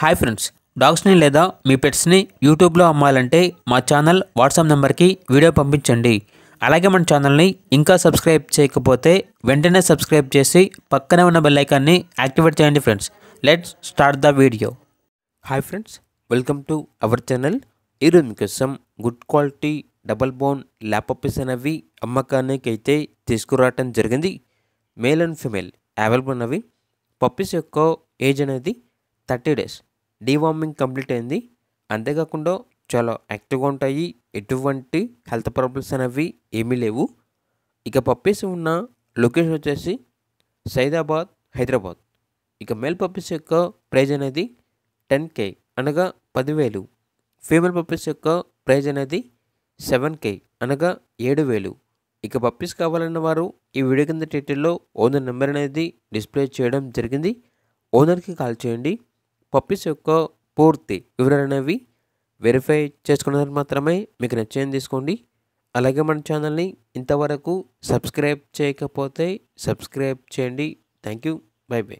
hi friends డాగ్స్ని లేదా మీ పెట్స్ని యూట్యూబ్లో అమ్మాలంటే మా ఛానల్ వాట్సాప్ నెంబర్కి వీడియో పంపించండి అలాగే మన ఛానల్ని ఇంకా సబ్స్క్రైబ్ చేయకపోతే వెంటనే సబ్స్క్రైబ్ చేసి పక్కనే ఉన్న బెల్లైకాన్ని యాక్టివేట్ చేయండి friends let's start the video hi friends welcome to our channel ఈరోజు మీకోసం good quality double bone lab puppies అనేవి అమ్మకానికి అయితే తీసుకురావటం జరిగింది మేల్ అండ్ ఫిమేల్ అవైలబుల్ ఉన్నవి పప్పీస్ యొక్క ఏజ్ అనేది థర్టీ డేస్ డీవార్మింగ్ కంప్లీట్ అయింది అంతేకాకుండా చాలా యాక్టివ్గా ఉంటాయి ఎటువంటి హెల్త్ ప్రాబ్లమ్స్ అనేవి ఏమీ లేవు ఇక పప్పీస్ ఉన్న లొకేషన్ వచ్చేసి సైదాబాద్ హైదరాబాద్ ఇక మేల్ పప్పీస్ యొక్క ప్రైజ్ అనేది టెన్ కే అనగా పదివేలు ఫీమేల్ పప్పీస్ యొక్క ప్రైజ్ అనేది సెవెన్ కే అనగా ఏడు వేలు ఇక పప్పీస్ కావాలన్న వారు ఈ వీడియో కింద టైటిల్లో ఓనర్ నెంబర్ అనేది డిస్ప్లే చేయడం జరిగింది ఓనర్కి కాల్ చేయండి పప్పీస్ యొక్క పూర్తి వివరాలు అనేవి వెరిఫై చేసుకున్న మాత్రమే మీకు నచ్చింది తీసుకోండి అలాగే మన ఛానల్ని ఇంతవరకు సబ్స్క్రైబ్ చేయకపోతే సబ్స్క్రైబ్ చేయండి థ్యాంక్ యూ బై బై